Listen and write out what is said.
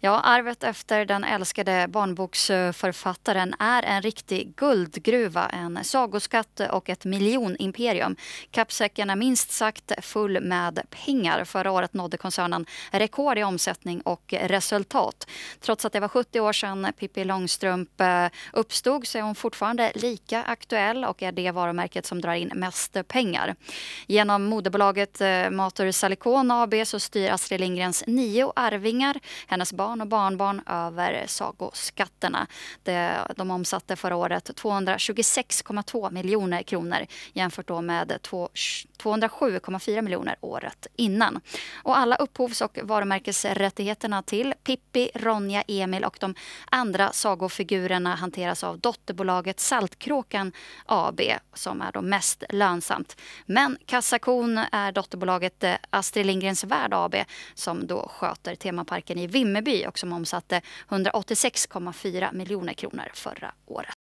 Ja, arvet efter den älskade barnboksförfattaren är en riktig guldgruva, en sagoskatt och ett miljonimperium. Kappsäcken är minst sagt full med pengar. Förra året nådde koncernen rekord i omsättning och resultat. Trots att det var 70 år sedan Pippi Långstrump eh, uppstod så är hon fortfarande lika aktuell och är det varumärket som drar in mest pengar. Genom moderbolaget eh, Matur Salicon AB så styr Astrid Lindgrens nio arvingar hennes barn barn och barnbarn över sagoskatterna. De omsatte förra året 226,2 miljoner kronor jämfört då med 207,4 miljoner året innan. Och alla upphovs och varumärkesrättigheterna till Pippi, Ronja, Emil och de andra sagofigurerna hanteras av dotterbolaget Saltkråkan AB som är då mest lönsamt. Men kassakon är dotterbolaget eh, Astrid Lindgrens Värld AB som då sköter temaparken i Vimmerby och som omsatte 186,4 miljoner kronor förra året.